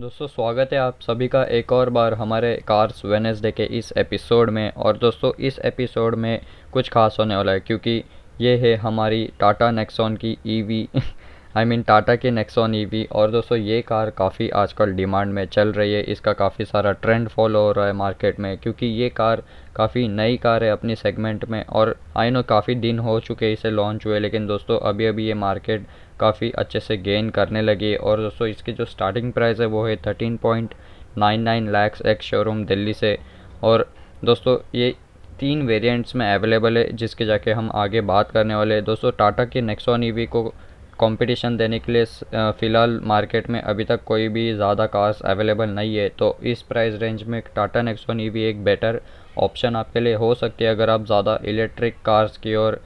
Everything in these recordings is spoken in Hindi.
दोस्तों स्वागत है आप सभी का एक और बार हमारे कार्स वेनेसडे के इस एपिसोड में और दोस्तों इस एपिसोड में कुछ खास होने वाला है क्योंकि ये है हमारी टाटा नेक्सॉन की ईवी आई मीन टाटा के नेक्सॉन ईवी e और दोस्तों ये कार काफ़ी आजकल डिमांड में चल रही है इसका काफ़ी सारा ट्रेंड फॉलो हो रहा है मार्केट में क्योंकि ये कार काफ़ी नई कार है अपनी सेगमेंट में और आई नो काफ़ी दिन हो चुके इसे लॉन्च हुए लेकिन दोस्तों अभी अभी ये मार्केट काफ़ी अच्छे से गेन करने लगी और दोस्तों इसकी जो स्टार्टिंग प्राइस है वो है thirteen point nine nine lakhs ex showroom Delhi से और दोस्तों ये तीन वेरिएंट्स में अवेलेबल है जिसके जाके हम आगे बात करने वाले हैं दोस्तों टाटा के नेक्सॉन ई e को कंपटीशन देने के लिए फ़िलहाल मार्केट में अभी तक कोई भी ज़्यादा कार्स अवेलेबल नहीं है तो इस प्राइस रेंज में टाटा नेक्सॉन ई एक बेटर ऑप्शन आपके लिए हो सकती है अगर आप ज़्यादा इलेक्ट्रिक कार्स की ओर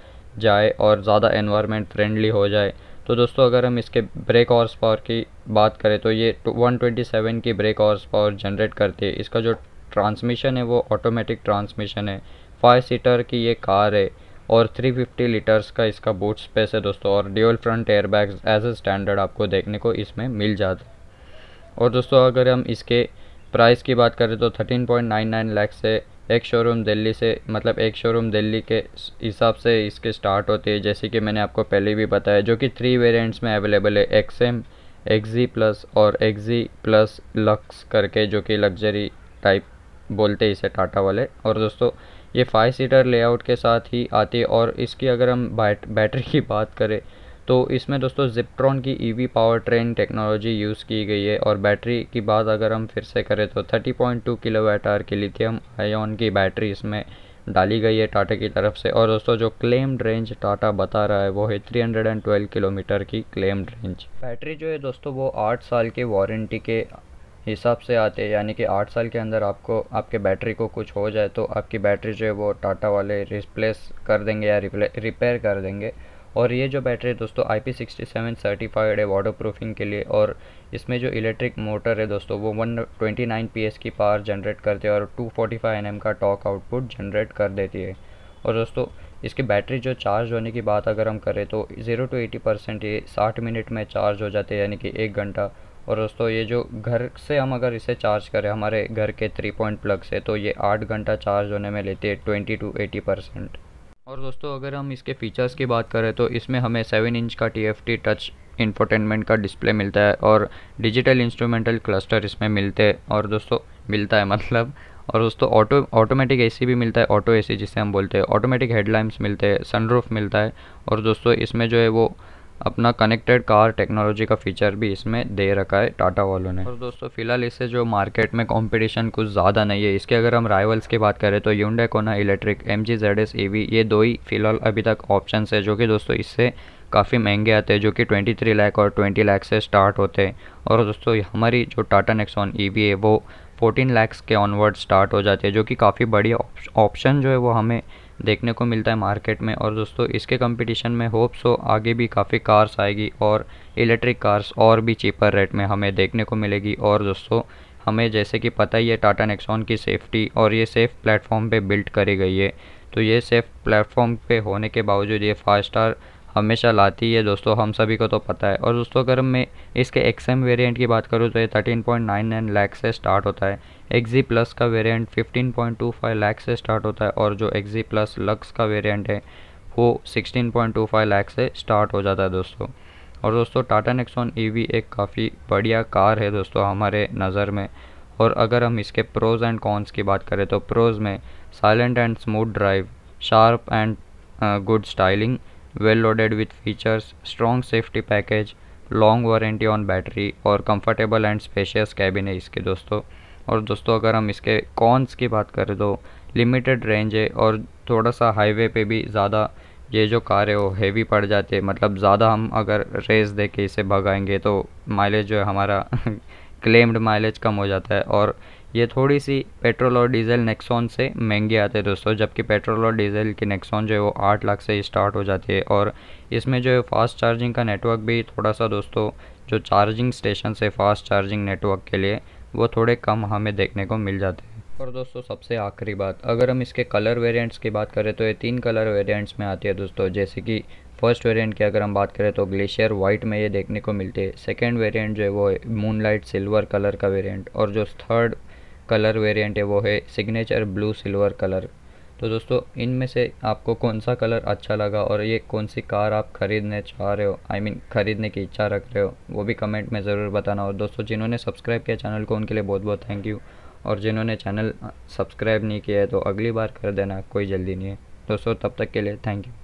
जाए और ज़्यादा इन्वामेंट फ्रेंडली हो जाए तो दोस्तों अगर हम इसके ब्रेक हॉर्स पावर की बात करें तो ये 127 की ब्रेक हॉर्स पावर जनरेट करती है इसका जो ट्रांसमिशन है वो ऑटोमेटिक ट्रांसमिशन है फाइव सीटर की ये कार है और 350 लीटर्स का इसका बूट स्पेस है दोस्तों और dual front airbags as a standard आपको देखने को इसमें मिल जाता है और दोस्तों अगर हम इसके प्राइस की बात करें तो 13.99 लाख से एक शोरूम दिल्ली से मतलब एक शोरूम दिल्ली के हिसाब से इसके स्टार्ट होती है जैसे कि मैंने आपको पहले भी बताया जो कि थ्री वेरिएंट्स में अवेलेबल है एक्स एम एक्जी प्लस और एक्जी प्लस लक्स करके जो कि लग्जरी टाइप बोलते हैं इसे टाटा वाले और दोस्तों ये फाइव सीटर लेआउट के साथ ही आती है और इसकी अगर हम बैटरी की बात करें तो इसमें दोस्तों जिप्ट्रॉन की EV power train technology use की गई है और बैटरी की बात अगर हम फिर से करें तो 30.2 किलोवाट आर की लिथियम आयोन की बैटरी इसमें डाली गई है टाटा की तरफ से और दोस्तों जो क्लेम्ड रेंज टाटा बता रहा है वो है 312 किलोमीटर की क्लेम्ड रेंज बैटरी जो है दोस्तों वो आठ साल के वारंटी के हिसाब से आते हैं यानी कि आठ साल के अंदर आपको आपके बैटरी को कुछ हो जाए तो आपकी बैटरी जो है वो टाटा वाले रिप्लेस कर देंगे या रिपेयर कर देंगे और ये जो बैटरी है दोस्तों I P sixty seven certified है वाटर प्रूफिंग के लिए और इसमें जो इलेक्ट्रिक मोटर है दोस्तों वो one twenty nine P S की पावर जनरेट करती है और two forty five N M का टॉक आउटपुट जनरेट कर देती है और दोस्तों इसकी बैटरी जो चार्ज होने की बात अगर हम करें तो ज़ीरो टू एटी परसेंट ये साठ मिनट में चार्ज हो जाते हैं यानी कि एक घंटा और दोस्तों ये जो घर से हम अगर इसे चार्ज करें हमारे घर के थ्री पॉइंट प्लग से तो ये आठ घंटा चार्ज होने में लेती है ट्वेंटी टू एटी परसेंट और दोस्तों अगर हम इसके फीचर्स की बात करें तो इसमें हमें सेवन इंच का टी टच इंफोटेनमेंट का डिस्प्ले मिलता है और डिजिटल इंस्ट्रूमेंटल क्लस्टर इसमें मिलते हैं और दोस्तों मिलता है मतलब और दोस्तों ऑटो ऑटोमेटिक एसी भी मिलता है ऑटो एसी जिसे हम बोलते हैं ऑटोमेटिक हेडलाइट्स मिलते हैं सनरूफ मिलता है और दोस्तों इसमें जो है वो अपना कनेक्टेड कार टेक्नोलॉजी का फीचर भी इसमें दे रखा है टाटा वालों ने और दोस्तों फिलहाल इससे जो मार्केट में कंपटीशन कुछ ज़्यादा नहीं है इसके अगर हम राइवल्स की बात करें तो Hyundai Kona electric M G Z S E V ये दो ही फिलहाल अभी तक ऑप्शन है जो कि दोस्तों इससे काफ़ी महंगे आते हैं जो कि 23 लाख और 20 लाख से स्टार्ट होते हैं और दोस्तों हमारी जो टाटा नेक्सॉन ई वी है वो 14 लाख के ऑनवर्ड स्टार्ट हो जाती है जो कि काफ़ी बड़ी ऑप्शन जो है वो हमें देखने को मिलता है मार्केट में और दोस्तों इसके कंपटीशन में होप सो आगे भी काफ़ी कार्स आएगी और इलेक्ट्रिक कार्स और भी चीपर रेट में हमें देखने को मिलेगी और दोस्तों हमें जैसे कि पता ही है टाटा नेक्सॉन की सेफ़्टी और ये सेफ़ प्लेटफॉर्म पे बिल्ट करी गई है तो ये सेफ़ प्लेटफॉर्म पे होने के बावजूद ये फाइव स्टार हमेशा लाती है दोस्तों हम सभी को तो पता है और दोस्तों अगर मैं इसके एक्सएम एम की बात करूँ तो ये thirteen point nine nine lakh से स्टार्ट होता है एक्जी प्लस का variant fifteen point two five lakhs से स्टार्ट होता है और जो एक्जी प्लस लक्स का वेरिएंट है वो sixteen point two five lakh से स्टार्ट हो जाता है दोस्तों और दोस्तों टाटा नेक्सॉन ई एक काफ़ी बढ़िया कार है दोस्तों हमारे नज़र में और अगर हम इसके प्रोज़ एंड कॉन्स की बात करें तो प्रोज़ में silent and smooth drive sharp and good styling well loaded with features, strong safety package, long warranty on battery और कंफर्टेबल एंड स्पेशियस कैबिन है इसके दोस्तों और दोस्तों अगर हम इसके कॉन्स की बात करें तो लिमिटेड रेंज है और थोड़ा सा हाईवे पे भी ज़्यादा ये जो कार है वो हैवी पड़ जाती है मतलब ज़्यादा हम अगर रेस दे के इसे भगाएंगे तो माइलेज जो है हमारा क्लेम्ड माइलेज कम हो जाता है और ये थोड़ी सी पेट्रोल और डीजल नेक्सॉन से महंगे आते हैं दोस्तों जबकि पेट्रोल और डीजल की नेक्सॉन जो है वो आठ लाख से स्टार्ट हो जाती है और इसमें जो है फास्ट चार्जिंग का नेटवर्क भी थोड़ा सा दोस्तों जो चार्जिंग स्टेशन से फास्ट चार्जिंग नेटवर्क के लिए वो थोड़े कम हमें देखने को मिल जाते हैं और दोस्तों सबसे आखिरी बात अगर हम इसके कलर वेरियंट्स की बात करें तो ये तीन कलर वेरियंट्स में आती है दोस्तों जैसे कि फर्स्ट वेरिएंट की अगर हम बात करें तो ग्लेशियर वाइट में ये देखने को मिलती है सेकेंड वेरिएंट जो है वो मूनलाइट सिल्वर कलर का वेरिएंट और जो थर्ड कलर वेरिएंट है वो है सिग्नेचर ब्लू सिल्वर कलर तो दोस्तों इनमें से आपको कौन सा कलर अच्छा लगा और ये कौन सी कार आप ख़रीदने चाह रहे हो आई I मीन mean, ख़रीदने की इच्छा रख रहे हो वो भी कमेंट में ज़रूर बताना और दोस्तों जिन्होंने सब्सक्राइब किया चैनल को उनके लिए बहुत बहुत थैंक यू और जिन्होंने चैनल सब्सक्राइब नहीं किया है तो अगली बार कर देना कोई जल्दी नहीं है दोस्तों तब तक के लिए थैंक यू